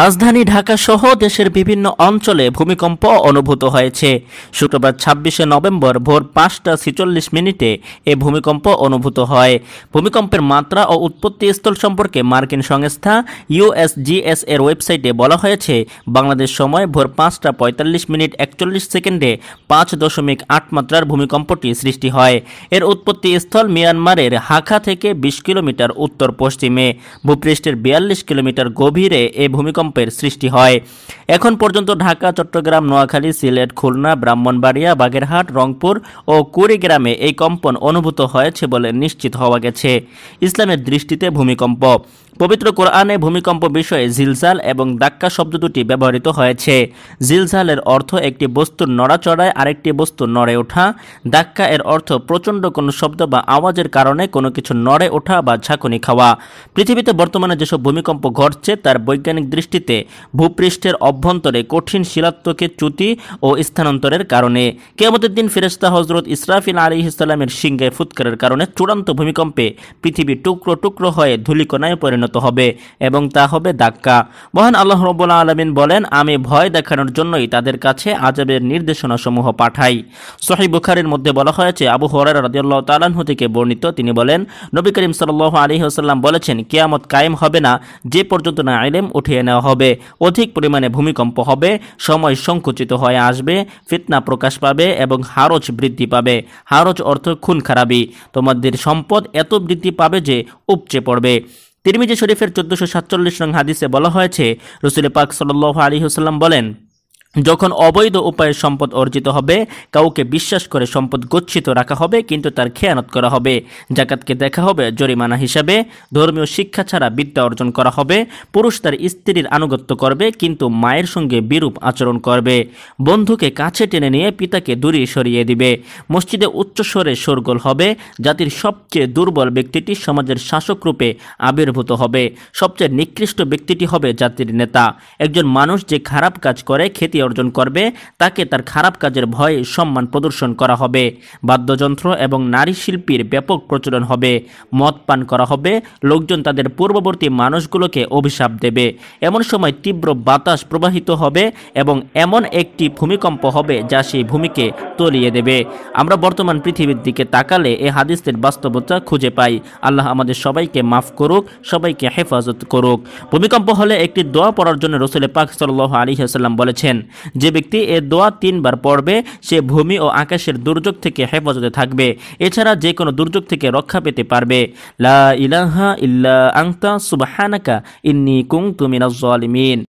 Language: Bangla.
রাজধানী ঢাকা সহ দেশের বিভিন্ন অঞ্চলে ভূমিকম্প অনুভূত হয়েছে শুক্রবার ছাব্বিশে নভেম্বর ভোর পাঁচটা ছেচল্লিশ মিনিটে এ ভূমিকম্প অনুভূত হয় ভূমিকম্পের মাত্রা ও উৎপত্তি স্থল সম্পর্কে মার্কিন সংস্থা ইউএসজিএস এর ওয়েবসাইটে বলা হয়েছে বাংলাদেশ সময় ভোর পাঁচটা পঁয়তাল্লিশ মিনিট একচল্লিশ সেকেন্ডে পাঁচ দশমিক আট মাত্রার ভূমিকম্পটি সৃষ্টি হয় এর উৎপত্তি স্থল মিয়ানমারের হাখা থেকে বিশ কিলোমিটার উত্তর পশ্চিমে ভূপৃষ্ঠের বিয়াল্লিশ কিলোমিটার গভীরে এ ভূমি ভূমিকম্পের সৃষ্টি হয় এখন পর্যন্ত ঢাকা চট্টগ্রাম নোয়াখালী সিলেট খুলনা ব্রাহ্মণবাড়িয়া বাগেরহাট রংপুর ও কুড়িগ্রামে এই কম্পন অনুভূত হয়েছে বলে নিশ্চিত হওয়া গেছে ইসলামের দৃষ্টিতে ভূমিকম্প পবিত্র কোরআনে ভূমিকম্প বিষয়ে জিলজাল এবং দাক্কা শব্দ দুটি ব্যবহৃত হয়েছে জিলজালের অর্থ একটি বস্তুর নড়াচড়ায় আরেকটি বস্তু নড়ে ওঠা দাক্কা এর অর্থ প্রচণ্ড কোনো শব্দ বা আওয়াজের কারণে কোনো কিছু নড়ে ওঠা বা ঝাঁকুনি খাওয়া পৃথিবীতে বর্তমানে যেসব ভূমিকম্প ঘটছে তার বৈজ্ঞানিক দৃষ্টিতে ভূপৃষ্ঠের অভ্যন্তরে কঠিন শিলাত্মকে চ্যুতি ও স্থানান্তরের কারণে কেমতের দিন ফেরেস্তা হজরত ইসরাফিন আলী ইসলামের সিংহে ফুৎকারের কারণে চূড়ান্ত ভূমিকম্পে পৃথিবী টুকরো টুকরো হয়ে ধুলিকোনায় পরিণত পরিণত হবে এবং তা হবে দাক্কা মহান আল্লাহ রবুল্লা আলমিন বলেন আমি ভয় দেখানোর জন্যই তাদের কাছে আজাবের সমূহ পাঠাই সহি বুখারের মধ্যে বলা হয়েছে আবু হরার রাজিউল্লাহ তালাহু থেকে বর্ণিত তিনি বলেন নবী করিম সাল আলী হাসাল্লাম বলেছেন কিয়ামত কায়েম হবে না যে পর্যন্ত না আইলেম উঠিয়ে নেওয়া হবে অধিক পরিমাণে ভূমিকম্প হবে সময় সংকুচিত হয়ে আসবে ফিতনা প্রকাশ পাবে এবং হারজ বৃদ্ধি পাবে হারজ অর্থ খুন খারাপি তোমাদের সম্পদ এত বৃদ্ধি পাবে যে উপচে পড়বে তিরমিজি শরীফের চোদ্দশো সাতচল্লিশ রং হাদিসে বলা হয়েছে রসুল পাক সাল্লাহ আলী হুসাল্লাম বলেন যখন অবৈধ উপায়ে সম্পদ অর্জিত হবে কাউকে বিশ্বাস করে সম্পদ গচ্ছিত রাখা হবে কিন্তু তার খেয়ানত করা হবে জাকাতকে দেখা হবে জরিমানা হিসাবে ধর্মীয় শিক্ষা ছাড়া বিদ্যা অর্জন করা হবে পুরুষ তার স্ত্রীর আনুগত্য করবে কিন্তু মায়ের সঙ্গে বিরূপ আচরণ করবে বন্ধুকে কাছে টেনে নিয়ে পিতাকে দূরে সরিয়ে দিবে মসজিদে উচ্চস্বরে শোরগোল হবে জাতির সবচেয়ে দুর্বল ব্যক্তিটি সমাজের শাসক রূপে আবির্ভূত হবে সবচেয়ে নিকৃষ্ট ব্যক্তিটি হবে জাতির নেতা একজন মানুষ যে খারাপ কাজ করে খেতে অর্জন করবে তাকে তার খারাপ কাজের ভয়ে সম্মান প্রদর্শন করা হবে বাদ্যযন্ত্র এবং নারী শিল্পীর ব্যাপক প্রচলন হবে মদ পান করা হবে লোকজন তাদের পূর্ববর্তী মানুষগুলোকে অভিশাপ দেবে এমন সময় তীব্র বাতাস প্রবাহিত হবে এবং এমন একটি ভূমিকম্প হবে যা সেই ভূমিকে তলিয়ে দেবে আমরা বর্তমান পৃথিবীর দিকে তাকালে এ হাদিসের বাস্তবতা খুঁজে পাই আল্লাহ আমাদের সবাইকে মাফ করুক সবাইকে হেফাজত করুক ভূমিকম্প হলে একটি দোয়া পড়ার জন্য রসুল পাক সাল আলী আসাল্লাম বলেছেন যে ব্যক্তি এ দোয়া তিনবার পড়বে সে ভূমি ও আকাশের দুর্যোগ থেকে হেফাজতে থাকবে এছাড়া যে কোনো দুর্যোগ থেকে রক্ষা পেতে পারবে লা ইলাহা ইল্লা আংতা সুবাহানাকা ইন্নি কুং তুমি